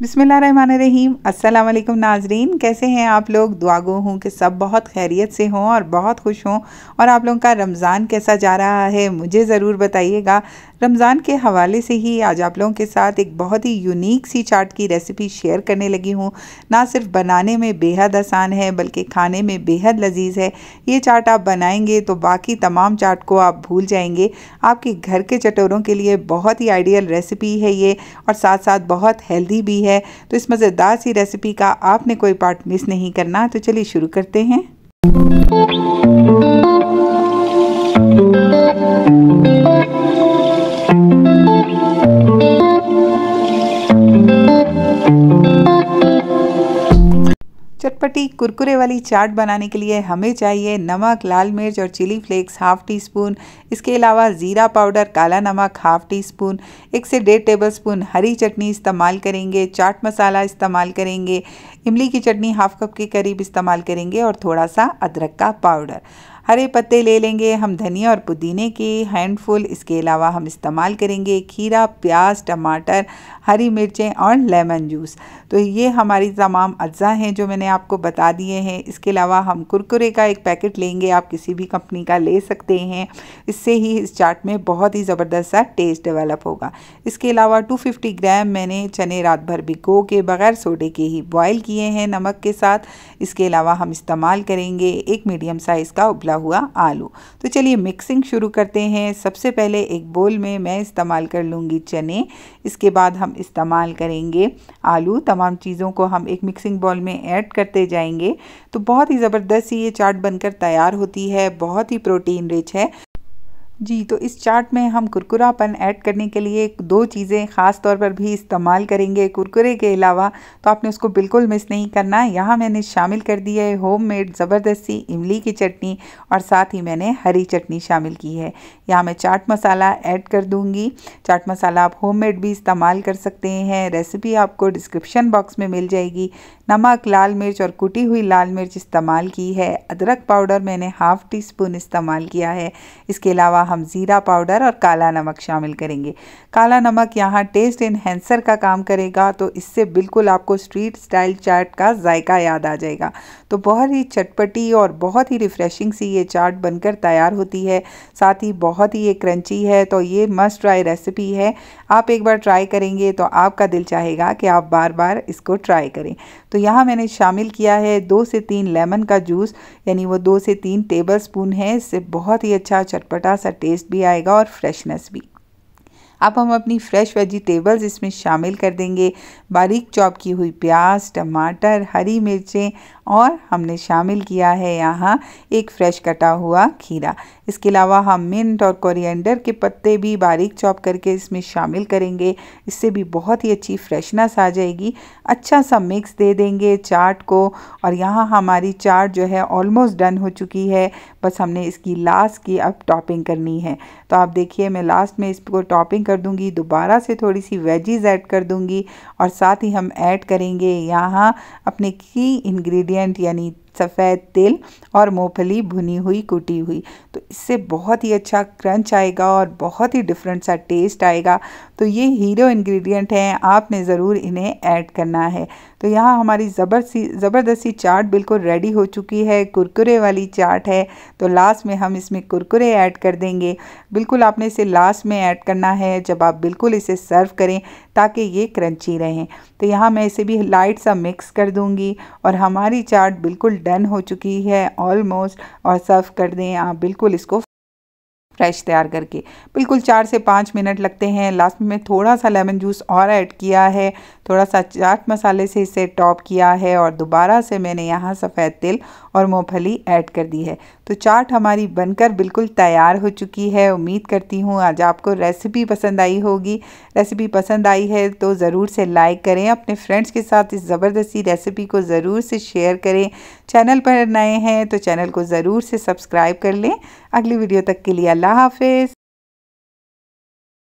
बिसमीम अल्लाम नाजरीन कैसे हैं आप लोग दुआगो हूँ कि सब बहुत खैरियत से हों और बहुत खुश हों और आप लोगों का रमज़ान कैसा जा रहा है मुझे ज़रूर बताइएगा रमज़ान के हवाले से ही आज आप लोगों के साथ एक बहुत ही यूनिक सी चाट की रेसिपी शेयर करने लगी हूँ ना सिर्फ बनाने में बेहद आसान है बल्कि खाने में बेहद लजीज है ये चाट आप बनाएंगे तो बाकी तमाम चाट को आप भूल जाएंगे आपके घर के चटोरों के लिए बहुत ही आइडियल रेसिपी है ये और साथ साथ बहुत हेल्दी भी है तो इस मज़ेदार सी रेसिपी का आपने कोई पार्ट मिस नहीं करना तो चलिए शुरू करते हैं Thank you. चटपटी कुरकुरे वाली चाट बनाने के लिए हमें चाहिए नमक लाल मिर्च और chili flakes half teaspoon इसके अलावा ज़ीरा पाउडर काला नमक हाफ टी स्पून एक से डेढ़ टेबल स्पून हरी चटनी इस्तेमाल करेंगे चाट मसाला इस्तेमाल करेंगे इमली की चटनी हाफ कप के करीब इस्तेमाल करेंगे और थोड़ा सा अदरक का पाउडर हरे पत्ते ले लेंगे हम धनिया और पुदीने के हैंडफुल इसके अलावा हम इस्तेमाल करेंगे खीरा प्याज टमाटर हरी मिर्चें और लेमन जूस तो ये हमारी तमाम अज्जा हैं जो मैंने आपको बता दिए हैं इसके अलावा हम कुरकुरे का एक पैकेट लेंगे आप किसी भी कंपनी का ले सकते हैं इससे ही इस चाट में बहुत ही ज़बरदस्त सा टेस्ट डेवलप होगा इसके अलावा 250 ग्राम मैंने चने रात भर भिगो के बगैर सोडे के ही बॉयल किए हैं नमक के साथ इसके अलावा हम इस्तेमाल करेंगे एक मीडियम साइज़ का उबला हुआ आलू तो चलिए मिक्सिंग शुरू करते हैं सबसे पहले एक बोल में मैं इस्तेमाल कर लूँगी चने इसके बाद हम इस्तेमाल करेंगे आलू तमाम चीज़ों को हम एक मिक्सिंग बॉल में ऐड करते जाएंगे तो बहुत ही ज़बरदस्त ये चाट बनकर तैयार होती है बहुत ही प्रोटीन रिच है जी तो इस चाट में हम कुरकुरापन ऐड करने के लिए दो चीज़ें ख़ास तौर पर भी इस्तेमाल करेंगे कुरकुरे के अलावा तो आपने उसको बिल्कुल मिस नहीं करना यहाँ मैंने शामिल कर दी है होम मेड ज़बरदस्ती इमली की चटनी और साथ ही मैंने हरी चटनी शामिल की है यहाँ मैं चाट मसाला ऐड कर दूँगी चाट मसाला आप होम मेड भी इस्तेमाल कर सकते हैं रेसिपी आपको डिस्क्रिप्शन बॉक्स में मिल जाएगी नमक लाल मिर्च और कुटी हुई लाल मिर्च इस्तेमाल की है अदरक पाउडर मैंने हाफ़ टी स्पून इस्तेमाल किया है इसके अलावा हम ज़ीरा पाउडर और काला नमक शामिल करेंगे काला नमक यहाँ टेस्ट इन्हेंसर का काम करेगा तो इससे बिल्कुल आपको स्ट्रीट स्टाइल चाट का जायका याद आ जाएगा तो बहुत ही चटपटी और बहुत ही रिफ़्रेशिंग सी ये चाट बनकर तैयार होती है साथ ही बहुत ही ये क्रंची है तो ये मस्ट ट्राई रेसिपी है आप एक बार ट्राई करेंगे तो आपका दिल चाहेगा कि आप बार बार इसको ट्राई करें तो यहाँ मैंने शामिल किया है दो से तीन लेमन का जूस यानी वो दो से तीन टेबल स्पून है इससे बहुत ही अच्छा चटपटा सा टेस्ट भी आएगा और फ्रेशनेस भी अब हम अपनी फ्रेश वेजिटेबल्स इसमें शामिल कर देंगे बारीक चॉप की हुई प्याज टमाटर हरी मिर्चें और हमने शामिल किया है यहाँ एक फ्रेश कटा हुआ खीरा इसके अलावा हम मिंट और कोरिएंडर के पत्ते भी बारीक चॉप करके इसमें शामिल करेंगे इससे भी बहुत ही अच्छी फ्रेशनेस आ जाएगी अच्छा सा मिक्स दे देंगे चाट को और यहाँ हमारी चाट जो है ऑलमोस्ट डन हो चुकी है बस हमने इसकी लास्ट की अब टॉपिंग करनी है तो आप देखिए मैं लास्ट में इसको टॉपिंग कर दूँगी दोबारा से थोड़ी सी वेजीज ऐड कर दूँगी और साथ ही हम ऐड करेंगे यहाँ अपने की इन्ग्रीडियंट इंग्रेडिएंट यानी सफ़ेद तिल और मूँगफली भुनी हुई कुटी हुई तो इससे बहुत ही अच्छा क्रंच आएगा और बहुत ही डिफरेंट सा टेस्ट आएगा तो ये हीरो इंग्रेडिएंट हैं आपने ज़रूर इन्हें ऐड करना है तो यहाँ हमारी ज़बर सी ज़बरदस्ती चाट बिल्कुल रेडी हो चुकी है कुरकुरे वाली चाट है तो लास्ट में हम इसमें कुरकुरे ऐड कर देंगे बिल्कुल आपने इसे लास्ट में ऐड करना है जब आप बिल्कुल इसे सर्व करें ताकि ये क्रंची रहें तो यहाँ मैं इसे भी लाइट सा मिक्स कर दूँगी और हमारी चाट बिल्कुल डन हो चुकी है ऑलमोस्ट और सर्व कर दें आप बिल्कुल इसको फ्रेश तैयार करके बिल्कुल चार से पाँच मिनट लगते हैं लास्ट में थोड़ा सा लेमन जूस और ऐड किया है थोड़ा सा चाट मसाले से इसे टॉप किया है और दोबारा से मैंने यहाँ सफ़ेद तिल और मूँगफली ऐड कर दी है तो चाट हमारी बनकर बिल्कुल तैयार हो चुकी है उम्मीद करती हूँ आज आपको रेसिपी पसंद आई होगी रेसिपी पसंद आई है तो ज़रूर से लाइक करें अपने फ्रेंड्स के साथ इस ज़बरदस्ती रेसिपी को ज़रूर से शेयर करें चैनल पर नए हैं तो चैनल को ज़रूर से सब्सक्राइब कर लें अगली वीडियो तक के लिए अल्लाह खुदा हाफिज